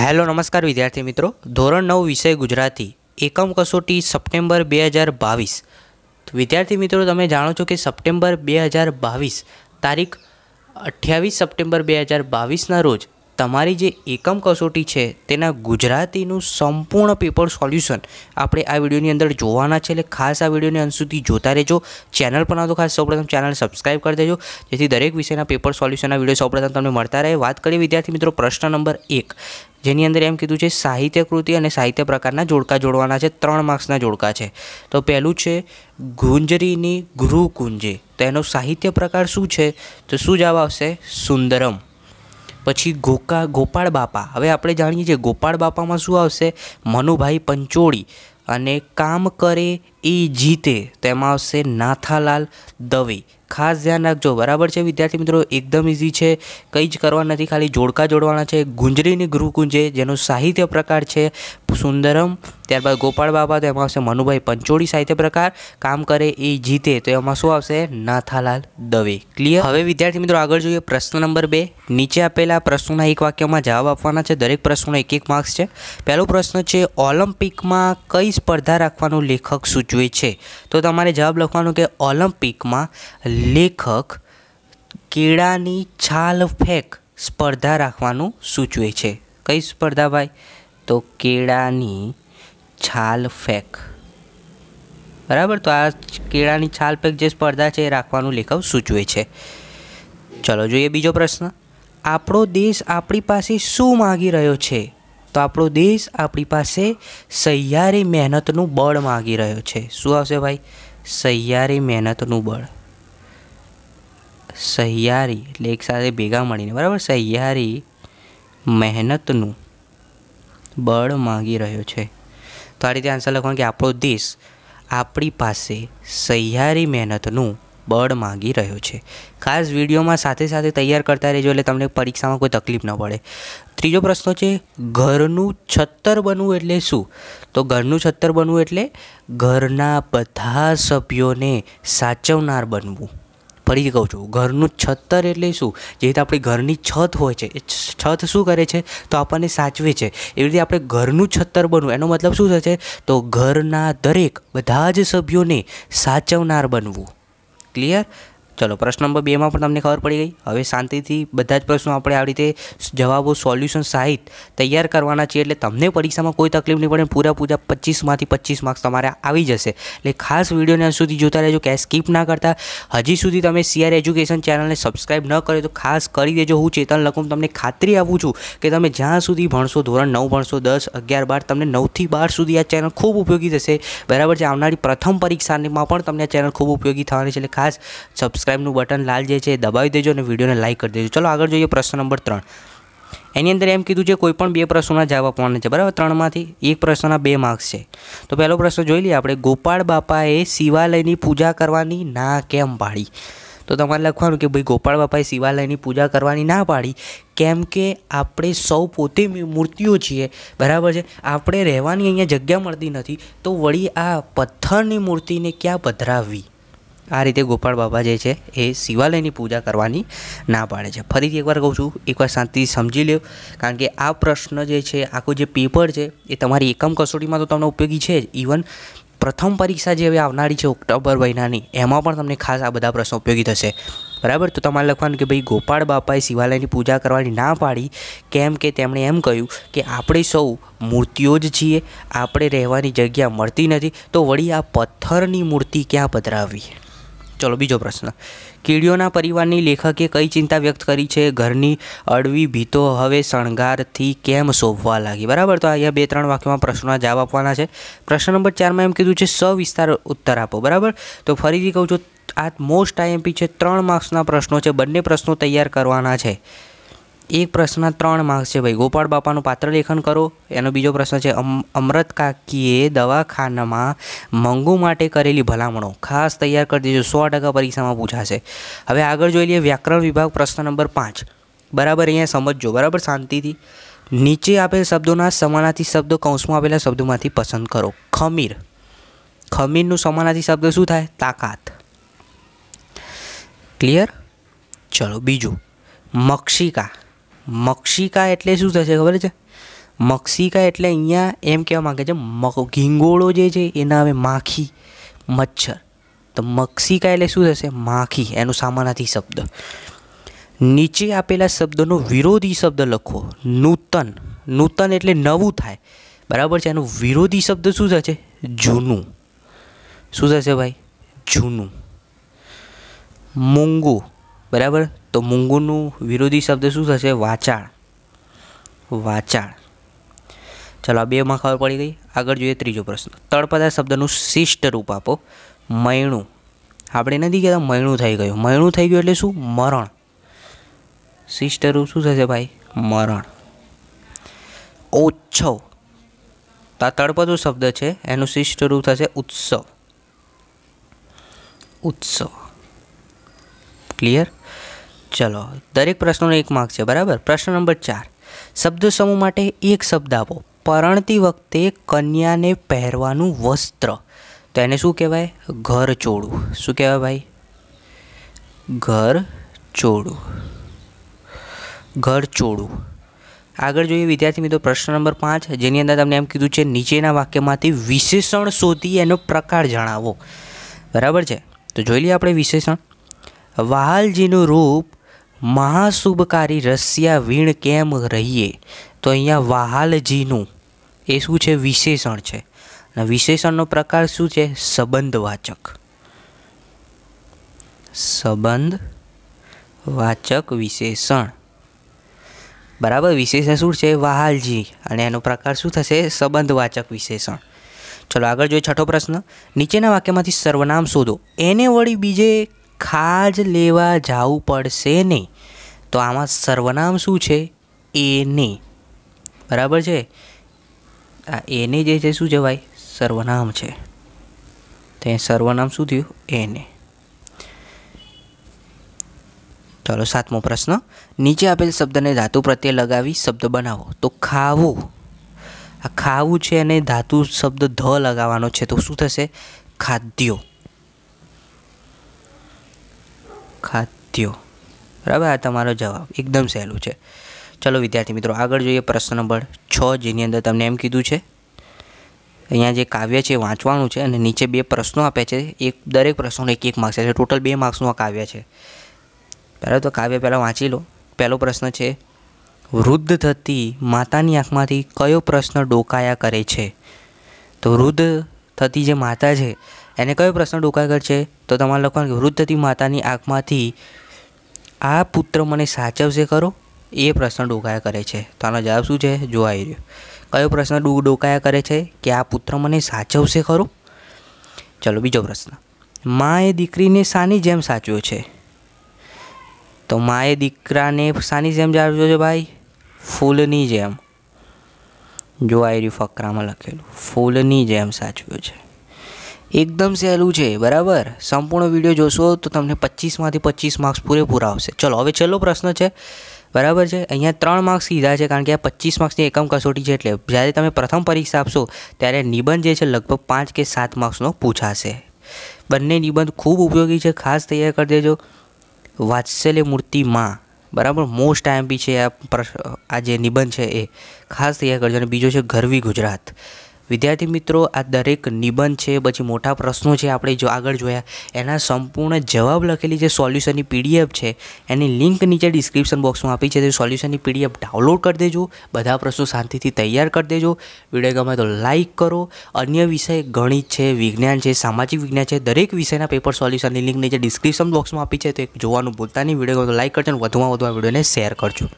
hello નમસ્કાર વિદ્યાર્થી મિત્રો ધોરણ નવ વિષય ગુજરાતી એકમ કસોટી સપ્ટેમ્બર બે હજાર બાવીસ વિદ્યાર્થી મિત્રો તમે જાણો છો કે સપ્ટેમ્બર બે હજાર બાવીસ તારીખ અઠ્યાવીસ સપ્ટેમ્બર બે હજાર બાવીસના રોજ તમારી જે એકમ કસોટી છે તેના ગુજરાતીનું સંપૂર્ણ પેપર સોલ્યુશન આપણે આ વિડીયોની અંદર જોવાના છે એટલે ખાસ આ વિડીયોને અંત સુધી જોતા રહેજો ચેનલ પર ના તો ખાસ સૌપ્રથમ ચેનલ સબસ્ક્રાઈબ કરી દેજો જેથી દરેક વિષયના પેપર સોલ્યુશનના વિડીયો સૌપ્રથમ તમને મળતા રહે વાત કરીએ વિદ્યાર્થી મિત્રો પ્રશ્ન નંબર એક જેની અંદર એમ કીધું છે સાહિત્ય કૃતિ અને સાહિત્ય પ્રકારના જોડકા જોડવાના છે ત્રણ માર્ક્સના જોડકા છે તો પહેલું છે ગુંજરીની ગૃહ કુંજે તો એનો સાહિત્ય પ્રકાર શું છે તો શું જવાબ આવશે સુંદરમ પછી ગોકા ગોપાળ બાપા હવે આપણે જાણીએ છીએ ગોપાળ બાપામાં શું આવશે મનુભાઈ પંચોળી અને કામ કરે એ જીતે તેમાં આવશે નાથાલાલ દવે ખાસ ધ્યાન રાખજો બરાબર છે વિદ્યાર્થી મિત્રો એકદમ ઇઝી છે કંઈ જ કરવા નથી ખાલી જોડકા જોડવાના છે ગુંજરીની ગૃહકુંજે જેનો સાહિત્ય પ્રકાર છે સુંદરમ ત્યારબાદ ગોપાળ બાબા તો એમાં આવશે મનુભાઈ પંચોળી સાહિત્ય પ્રકાર કામ કરે એ જીતે તો એમાં શું આવશે નાથાલાલ દવે ક્લિયર હવે વિદ્યાર્થી મિત્રો આગળ જોઈએ પ્રશ્ન નંબર બે નીચે આપેલા પ્રશ્નોના એક વાક્યમાં જવાબ આપવાના છે દરેક પ્રશ્નોનો એક એક માર્ક્સ છે પહેલો પ્રશ્ન છે ઓલિમ્પિકમાં કઈ સ્પર્ધા રાખવાનું લેખક સૂચ સૂચવે છે તો તમારે જવાબ લખવાનો કે ઓલિમ્પિકમાં લેખક કેળાની છાલ ફેંક સ્પર્ધા રાખવાનું સૂચવે છે કઈ સ્પર્ધા ભાઈ તો કેળાની છાલ ફેંક બરાબર તો આ કેળાની છાલ ફેંક જે સ્પર્ધા છે એ રાખવાનું લેખક સૂચવે છે ચલો જોઈએ બીજો પ્રશ્ન આપણો દેશ આપણી પાસે શું માગી રહ્યો છે તો આપણો દેશ આપણી પાસે સહિયારી મહેનતનું બળ માગી રહ્યો છે શું આવશે ભાઈ સહિયારી મહેનતનું બળ સહિયારી એટલે એક સાથે ભેગા મળીને બરાબર સહિયારી મહેનતનું બળ માગી રહ્યો છે તો આ રીતે આન્સર લખવાનું કે આપણો દેશ આપણી પાસે સહિયારી મહેનતનું બળ માગી રહ્યો છે ખાસ વિડીયોમાં સાથે સાથે તૈયાર કરતા રહેજો એટલે તમને પરીક્ષામાં કોઈ તકલીફ ન પડે ત્રીજો પ્રશ્ન છે ઘરનું છત્તર બનવું એટલે શું તો ઘરનું છત્તર બનવું એટલે ઘરના બધા સભ્યોને સાચવનાર બનવું ફરીથી કહું છું ઘરનું છત્તર એટલે શું જે રીતે આપણી ઘરની છત હોય છે એ છત શું કરે છે તો આપણને સાચવે છે એવી રીતે આપણે ઘરનું છત્તર બનવું એનો મતલબ શું થશે તો ઘરના દરેક બધા જ સભ્યોને સાચવનાર બનવું ક્લિયર ચલો પ્રશ્ન નંબર બેમાં પણ તમને ખબર પડી ગઈ હવે શાંતિથી બધા જ પ્રશ્નો આપણે આવી રીતે જવાબો સોલ્યુશન સહિત તૈયાર કરવાના છીએ એટલે તમને પરીક્ષામાં કોઈ તકલીફ નહીં પડે પૂરા પૂરા પચીસમાંથી પચીસ માર્ક્સ તમારે આવી જશે એટલે ખાસ વિડીયોને સુધી જોતા રહેજો કે સ્કીપ ના કરતા હજી સુધી તમે સીઆર એજ્યુકેશન ચેનલને સબસ્ક્રાઈબ ન કરે તો ખાસ કરી દેજો હું ચેતન લખું તમને ખાતરી આપું છું કે તમે જ્યાં સુધી ભણશો ધોરણ નવ ભણશો દસ અગિયાર બાર તમને નવથી બાર સુધી આ ચેનલ ખૂબ ઉપયોગી થશે બરાબર છે આવનારી પ્રથમ પરીક્ષામાં પણ તમને આ ચેનલ ખૂબ ઉપયોગી થવાની છે એટલે ખાસ સબસ્ક્રાઈબ સબસ્ક્રાઇબનું બટન લાલ જે છે દબાવી દેજો અને વિડીયોને લાઇક કરી દેજો ચલો આગળ જોઈએ પ્રશ્ન નંબર ત્રણ એની અંદર એમ કીધું છે કોઈ પણ બે પ્રશ્નોના જવાબ આપવાના છે બરાબર ત્રણમાંથી એક પ્રશ્નના બે માર્ક્સ છે તો પહેલો પ્રશ્ન જોઈ લઈએ આપણે ગોપાળ બાપાએ શિવાલયની પૂજા કરવાની ના કેમ પાડી તો તમારે લખવાનું કે ભાઈ ગોપાળ બાપાએ શિવાલયની પૂજા કરવાની ના પાડી કેમ કે આપણે સૌ પોતે મૂર્તિઓ છીએ બરાબર છે આપણે રહેવાની અહીંયા જગ્યા મળતી નથી તો વળી આ પથ્થરની મૂર્તિને ક્યાં પધરાવવી આ રીતે ગોપાળ બાબા જે છે એ શિવાલયની પૂજા કરવાની ના પાડે છે ફરીથી એકવાર કહું છું એકવાર શાંતિ સમજી લો કારણ કે આ પ્રશ્ન જે છે આખું જે પેપર છે એ તમારી એકમ કસોટીમાં તો તમને ઉપયોગી છે જ ઇવન પ્રથમ પરીક્ષા જે હવે આવનારી છે ઓક્ટોબર મહિનાની એમાં પણ તમને ખાસ આ બધા પ્રશ્નો ઉપયોગી થશે બરાબર તો તમારે લખવાનું કે ભાઈ ગોપાળ બાપાએ શિવાલયની પૂજા કરવાની ના પાડી કેમ કે તેમણે એમ કહ્યું કે આપણે સૌ મૂર્તિઓ જ છીએ આપણે રહેવાની જગ્યા મળતી નથી તો વળી આ પથ્થરની મૂર્તિ ક્યાં પધરાવવી ચલો બીજો પ્રશ્ન કીડીઓના પરિવારની લેખકે કઈ ચિંતા વ્યક્ત કરી છે ઘરની અડવી ભીતો હવે શણગારથી કેમ શોભવા લાગી બરાબર તો અહીંયા બે ત્રણ વાક્યોમાં પ્રશ્નોના જવાબ આપવાના છે પ્રશ્ન નંબર ચારમાં એમ કીધું છે વિસ્તાર ઉત્તર આપો બરાબર તો ફરીથી કહું છું આ મોસ્ટ આઈએમપી છે ત્રણ માર્ક્સના પ્રશ્નો છે બંને પ્રશ્નો તૈયાર કરવાના છે એક પ્રશ્ન ત્રણ માર્ક્સ છે ભાઈ ગોપાળ બાપાનું પાત્ર લેખન કરો એનો બીજો પ્રશ્ન છે અમૃત કાકીએ દવાખાનામાં મંગુ માટે કરેલી ભલામણો ખાસ તૈયાર કરી દેજો સો ટકા પરીક્ષામાં પૂછાશે હવે આગળ જોઈ લઈએ વ્યાકરણ વિભાગ પ્રશ્ન નંબર પાંચ બરાબર અહીંયા સમજજો બરાબર શાંતિથી નીચે આપેલ શબ્દોના સમાનાથી શબ્દો કૌંસમાં આપેલા શબ્દોમાંથી પસંદ કરો ખમીર ખમીરનું સમાનાથી શબ્દ શું થાય તાકાત ક્લિયર ચલો બીજું મક્ષિકા મક્ષિકા એટલે શું થશે ખબર છે મક્ષિકા એટલે અહીંયા એમ કહેવા માગે છે ઘીંગોળો જે છે એના આવે માખી મચ્છર તો મક્ષિકા એટલે શું થશે માખી એનું સામાનાથી શબ્દ નીચે આપેલા શબ્દનો વિરોધી શબ્દ લખો નૂતન નૂતન એટલે નવું થાય બરાબર છે એનો વિરોધી શબ્દ શું થશે જૂનું શું થશે ભાઈ જૂનું મૂંગું બરાબર તો મૂંગુનું વિરોધી શબ્દ શું થશે વાચાળ વાચાળ ચલો આ બેમાં ખબર પડી ગઈ આગળ જોઈએ ત્રીજો પ્રશ્ન તળપદા શબ્દનું શિષ્ટ રૂપ આપો મૈણું આપણે નથી કહેતા મયણું થઈ ગયું મયણું થઈ ગયું એટલે શું મરણ શિષ્ટ રૂપ શું થશે ભાઈ મરણ ઓછવ તો આ તળપદો શબ્દ છે એનું શિષ્ટ રૂપ થશે ઉત્સવ ઉત્સવ ક્લિયર ચલો દરેક પ્રશ્નોનો એક માર્ક છે બરાબર પ્રશ્ન નંબર ચાર શબ્દ સમૂહ માટે એક શબ્દ આપો પરણતી વખતે કન્યાને પહેરવાનું વસ્ત્ર તો એને શું કહેવાય ઘર ચોડું શું કહેવાય ભાઈ ઘર ચોડું ઘર ચોડું આગળ જોઈએ વિદ્યાર્થી મિત્રો પ્રશ્ન નંબર પાંચ જેની અંદર તમને એમ કીધું છે નીચેના વાક્યમાંથી વિશેષણ શોધી એનો પ્રકાર જણાવો બરાબર છે તો જોઈ લઈએ આપણે વિશેષણ વાહલજીનું રૂપ મહાશુભકારી રસિયા વીણ કેમ રહીએ તો અહીંયા વાહાલજીનું એ શું છે વિશેષણ છે અને વિશેષણનો પ્રકાર શું છે સંબંધવાચક વાચક વિશેષણ બરાબર વિશેષણ શું છે વહાલજી અને એનો પ્રકાર શું થશે સંબંધવાચક વિશેષણ ચલો આગળ જોઈએ છઠ્ઠો પ્રશ્ન નીચેના વાક્યમાંથી સર્વનામ શોધો એને વળી બીજે ખાજ લેવા જવું પડશે ને તો આમાં સર્વનામ શું છે એને બરાબર છે આ એને જે છે શું જવાય સર્વનામ છે તો એ સર્વનામ શું થયું એને ચાલો સાતમો પ્રશ્ન નીચે આપેલ શબ્દને ધાતુ પ્રત્યે લગાવી શબ્દ બનાવો તો ખાવું આ ખાવું છે અને ધાતુ શબ્દ ધ લગાવવાનો છે તો શું થશે ખાદ્યો ખાદ્યો બરાબર આ તમારો જવાબ એકદમ સહેલું છે ચલો વિદ્યાર્થી મિત્રો આગળ જોઈએ પ્રશ્ન નંબર છ જેની અંદર તમને એમ કીધું છે અહીંયા જે કાવ્ય છે વાંચવાનું છે અને નીચે બે પ્રશ્નો આપ્યા છે એક દરેક પ્રશ્નોનો એક એક માર્ક્સ એટલે ટોટલ બે માર્ક્સનું આ કાવ્ય છે પહેલાં તો કાવ્ય પહેલાં વાંચી લો પહેલો પ્રશ્ન છે વૃદ્ધ થતી માતાની આંખમાંથી કયો પ્રશ્ન ડોકાયા કરે છે તો વૃદ્ધ થતી જે માતા છે એને કયો પ્રશ્ન ડોકાગર છે તો તમારે લખવાનું કે વૃદ્ધતી માતાની આંખમાંથી આ પુત્ર મને સાચવશે ખરો એ પ્રશ્ન ડોકાયા કરે છે તો આનો જવાબ શું છે જોવાઈ રહ્યો કયો પ્રશ્ન ડોકાયા કરે છે કે આ પુત્ર મને સાચવશે ખરો ચલો બીજો પ્રશ્ન માએ દીકરીને સાની જેમ સાચવ્યો છે તો માએ દીકરાને સાની જેમ જાળવ્યો છે ભાઈ ફૂલની જેમ જોવાઈ રહ્યું ફકરામાં લખેલું ફૂલની જેમ સાચવ્યો છે એકદમ સહેલું છે બરાબર સંપૂર્ણ વિડીયો જોશો તો તમને પચીસમાંથી પચીસ માર્ક્સ પૂરેપૂરા આવશે ચલો હવે છેલ્લો પ્રશ્ન છે બરાબર છે અહીંયા ત્રણ માર્ક્સ કીધા છે કારણ કે આ પચીસ માર્ક્સની એકમ કસોટી છે એટલે જ્યારે તમે પ્રથમ પરીક્ષા આપશો ત્યારે નિબંધ જે છે લગભગ પાંચ કે સાત માર્ક્સનો પૂછાશે બંને નિબંધ ખૂબ ઉપયોગી છે ખાસ તૈયાર કરી દેજો વાત્સલ્ય મૂર્તિ માં બરાબર મોસ્ટ આઈએમપી છે આ આ જે નિબંધ છે એ ખાસ તૈયાર કરજો અને બીજો છે ગરવી ગુજરાત વિદ્યાર્થી મિત્રો આ દરેક નિબંધ છે પછી મોટા પ્રશ્નો છે આપણે જો આગળ જોયા એના સંપૂર્ણ જવાબ લખેલી જે સોલ્યુશનની પીડીએફ છે એની લિંક નીચે ડિસ્ક્રિપ્શન બોક્સમાં આપી છે તે સોલ્યુશનની પીડીએફ ડાઉનલોડ કરી દેજો બધા પ્રશ્નો શાંતિથી તૈયાર કરી દેજો વિડીયો ગમે તો લાઇક કરો અન્ય વિષય ગણિત છે વિજ્ઞાન છે સામાજિક વિજ્ઞાન છે દરેક વિષયના પેપર સોલ્યુશનની લિંક નીચે ડિસ્ક્રિપ્શન બોક્સમાં આપી છે તો એક જોવાનું ભૂલતા નહીં વિડીયો ગમે તો લાઇક કરજો અને વધુમાં વધુ આ વિડીયોને શેર કરજો